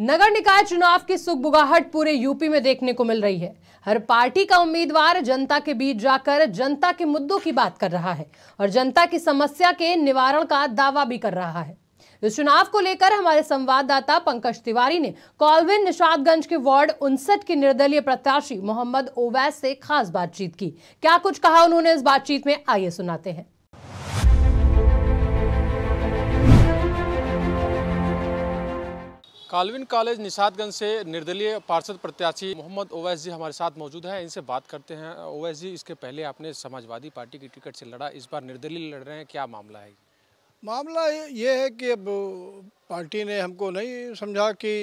नगर निकाय चुनाव की सुखबुगाहट पूरे यूपी में देखने को मिल रही है हर पार्टी का उम्मीदवार जनता के बीच जाकर जनता के मुद्दों की बात कर रहा है और जनता की समस्या के निवारण का दावा भी कर रहा है इस चुनाव को लेकर हमारे संवाददाता पंकज तिवारी ने कॉलविन निषादगंज के वार्ड उनसठ के निर्दलीय प्रत्याशी मोहम्मद ओवैस से खास बातचीत की क्या कुछ कहा उन्होंने इस बातचीत में आइए सुनाते हैं कालविन कॉलेज निषादगंज से निर्दलीय पार्षद प्रत्याशी मोहम्मद ओवैस जी हमारे साथ मौजूद हैं इनसे बात करते हैं ओवैस जी इसके पहले आपने समाजवादी पार्टी की टिकट से लड़ा इस बार निर्दलीय लड़ रहे हैं क्या मामला है मामला ये है कि अब पार्टी ने हमको नहीं समझा कि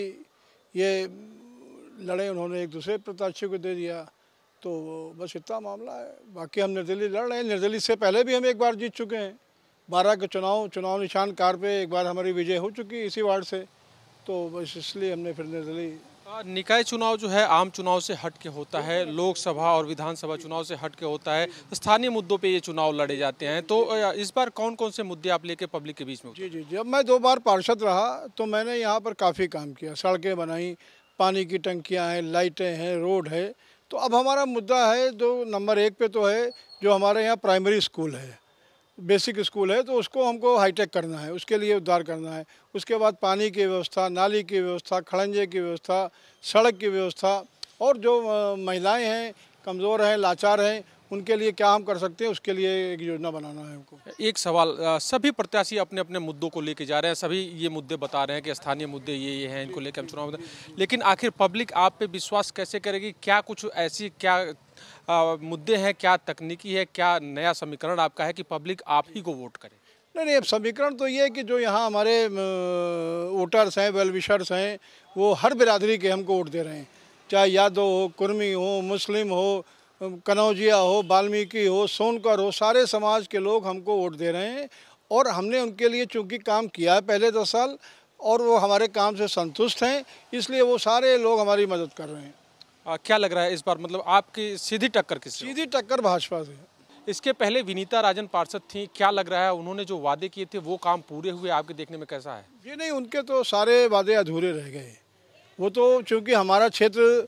ये लड़े उन्होंने एक दूसरे प्रत्याशी को दे दिया तो बस इतना मामला है बाकी हम निर्दलीय लड़ रहे हैं निर्दलीय से पहले भी हम एक बार जीत चुके हैं बारह के चुनाव चुनाव निशान कार पे एक बार हमारी विजय हो चुकी है इसी वार्ड से तो बस इसलिए हमने फिर निर्दलीय निकाय चुनाव जो है आम चुनाव से हट के होता है लोकसभा और विधानसभा चुनाव से हट के होता है तो स्थानीय मुद्दों पे ये चुनाव लड़े जाते हैं तो इस बार कौन कौन से मुद्दे आप लेके पब्लिक के बीच में जी जी जब मैं दो बार पार्षद रहा तो मैंने यहाँ पर काफ़ी काम किया सड़कें बनाई पानी की टंकियाँ हैं लाइटें हैं रोड है तो अब हमारा मुद्दा है जो नंबर एक पे तो है जो हमारे यहाँ प्राइमरी स्कूल है बेसिक स्कूल है तो उसको हमको हाईटेक करना है उसके लिए उद्धार करना है उसके बाद पानी की व्यवस्था नाली की व्यवस्था खड़ंजे की व्यवस्था सड़क की व्यवस्था और जो महिलाएं हैं कमज़ोर हैं लाचार हैं उनके लिए क्या हम कर सकते हैं उसके लिए एक योजना बनाना है हमको एक सवाल सभी प्रत्याशी अपने अपने मुद्दों को लेके जा रहे हैं सभी ये मुद्दे बता रहे हैं कि स्थानीय मुद्दे ये ये हैं इनको लेकर हम चुनाव लेकिन आखिर पब्लिक आप पे विश्वास कैसे करेगी क्या कुछ ऐसी क्या आ, मुद्दे हैं क्या तकनीकी है क्या नया समीकरण आपका है कि पब्लिक आप ही को वोट करे नहीं नहीं समीकरण तो ये है कि जो यहाँ हमारे वोटर्स हैं वेलविशर्स हैं वो हर बिरादरी के हमको वोट दे रहे हैं चाहे यादव हो कुर्मी हो मुस्लिम हो कनौजिया हो वाल्मीकि हो सोनकर हो सारे समाज के लोग हमको वोट दे रहे हैं और हमने उनके लिए चूँकि काम किया है पहले दस साल और वो हमारे काम से संतुष्ट हैं इसलिए वो सारे लोग हमारी मदद कर रहे हैं आ, क्या लग रहा है इस बार मतलब आपकी सीधी टक्कर किस सीधी टक्कर भाजपा से इसके पहले विनीता राजन पार्षद थी क्या लग रहा है उन्होंने जो वादे किए थे वो काम पूरे हुए आपके देखने में कैसा है जी नहीं उनके तो सारे वादे अधूरे रह गए वो तो चूँकि हमारा क्षेत्र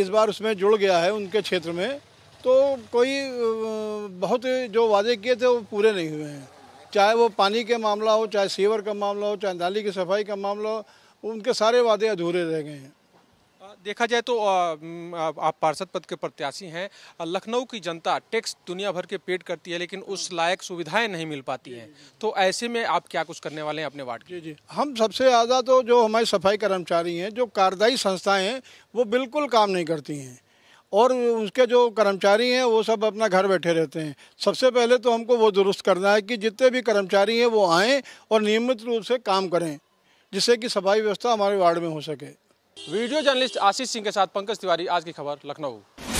इस बार उसमें जुड़ गया है उनके क्षेत्र में तो कोई बहुत जो वादे किए थे वो पूरे नहीं हुए हैं चाहे वो पानी के मामला हो चाहे सीवर का मामला हो चाहे नाली की सफाई का मामला हो उनके सारे वादे अधूरे रह गए हैं देखा जाए तो आप पार्षद पद के प्रत्याशी हैं लखनऊ की जनता टैक्स दुनिया भर के पेड करती है लेकिन उस लायक सुविधाएं नहीं मिल पाती हैं तो ऐसे में आप क्या कुछ करने वाले हैं अपने वार्ड जी जी हम सबसे ज़्यादा तो जो हमारे सफाई कर्मचारी हैं जो कार्यदायी संस्थाएं हैं वो बिल्कुल काम नहीं करती हैं और उसके जो कर्मचारी हैं वो सब अपना घर बैठे रहते हैं सबसे पहले तो हमको वो दुरुस्त करना है कि जितने भी कर्मचारी हैं वो आएँ और नियमित रूप से काम करें जिससे कि सफाई व्यवस्था हमारे वार्ड में हो सके वीडियो जर्नलिस्ट आशीष सिंह के साथ पंकज तिवारी आज की खबर लखनऊ